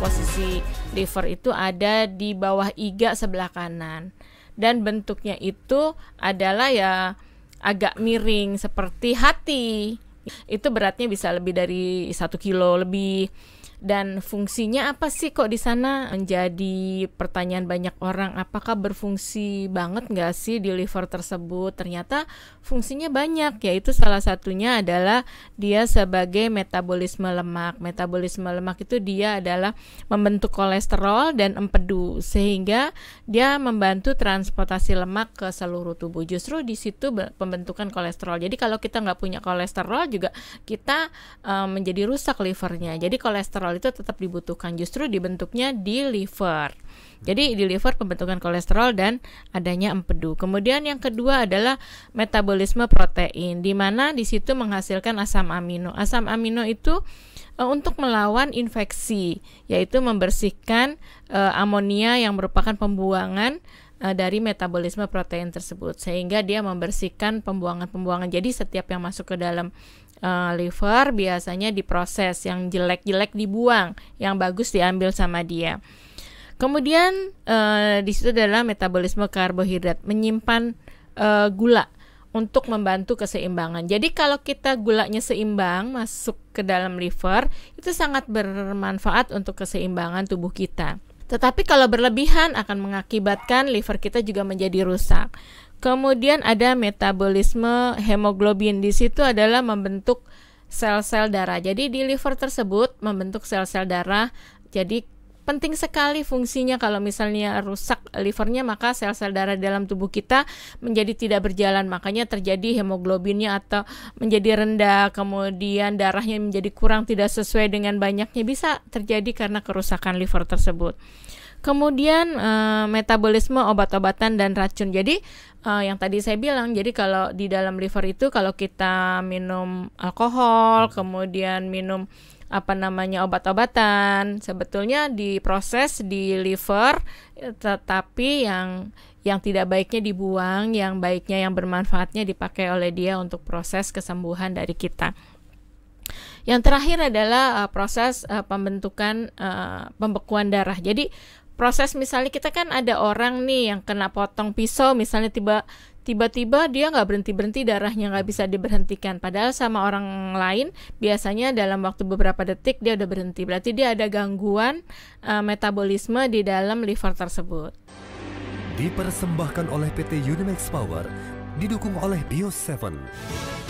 posisi liver itu ada di bawah iga sebelah kanan dan bentuknya itu adalah ya agak miring seperti hati itu beratnya bisa lebih dari satu kilo lebih dan fungsinya apa sih kok di sana menjadi pertanyaan banyak orang apakah berfungsi banget nggak sih di liver tersebut ternyata fungsinya banyak yaitu salah satunya adalah dia sebagai metabolisme lemak metabolisme lemak itu dia adalah membentuk kolesterol dan empedu sehingga dia membantu transportasi lemak ke seluruh tubuh justru di situ pembentukan kolesterol jadi kalau kita nggak punya kolesterol juga kita um, menjadi rusak livernya jadi kolesterol kolesterol itu tetap dibutuhkan justru dibentuknya di liver. Jadi di liver pembentukan kolesterol dan adanya empedu. Kemudian yang kedua adalah metabolisme protein di mana di situ menghasilkan asam amino. Asam amino itu e, untuk melawan infeksi yaitu membersihkan e, amonia yang merupakan pembuangan Eh, dari metabolisme protein tersebut sehingga dia membersihkan pembuangan-pembuangan. Jadi setiap yang masuk ke dalam uh, liver biasanya diproses, yang jelek-jelek dibuang, yang bagus diambil sama dia. Kemudian uh, di situ adalah metabolisme karbohidrat, menyimpan uh, gula untuk membantu keseimbangan. Jadi kalau kita gulanya seimbang masuk ke dalam liver, itu sangat bermanfaat untuk keseimbangan tubuh kita. Tetapi kalau berlebihan akan mengakibatkan liver kita juga menjadi rusak. Kemudian ada metabolisme hemoglobin. Di situ adalah membentuk sel-sel darah. Jadi di liver tersebut membentuk sel-sel darah. Jadi penting sekali fungsinya kalau misalnya rusak livernya maka sel-sel darah dalam tubuh kita menjadi tidak berjalan makanya terjadi hemoglobinnya atau menjadi rendah kemudian darahnya menjadi kurang tidak sesuai dengan banyaknya bisa terjadi karena kerusakan liver tersebut. Kemudian uh, metabolisme obat-obatan dan racun. Jadi uh, yang tadi saya bilang, jadi kalau di dalam liver itu kalau kita minum alkohol, kemudian minum apa namanya obat-obatan, sebetulnya diproses di liver, tetapi yang yang tidak baiknya dibuang, yang baiknya yang bermanfaatnya dipakai oleh dia untuk proses kesembuhan dari kita. Yang terakhir adalah uh, proses uh, pembentukan uh, pembekuan darah. Jadi proses misalnya kita kan ada orang nih yang kena potong pisau misalnya tiba tiba-tiba dia nggak berhenti berhenti darahnya nggak bisa diberhentikan padahal sama orang lain biasanya dalam waktu beberapa detik dia udah berhenti berarti dia ada gangguan uh, metabolisme di dalam liver tersebut dipersembahkan oleh PT Unimax Power didukung oleh Bio7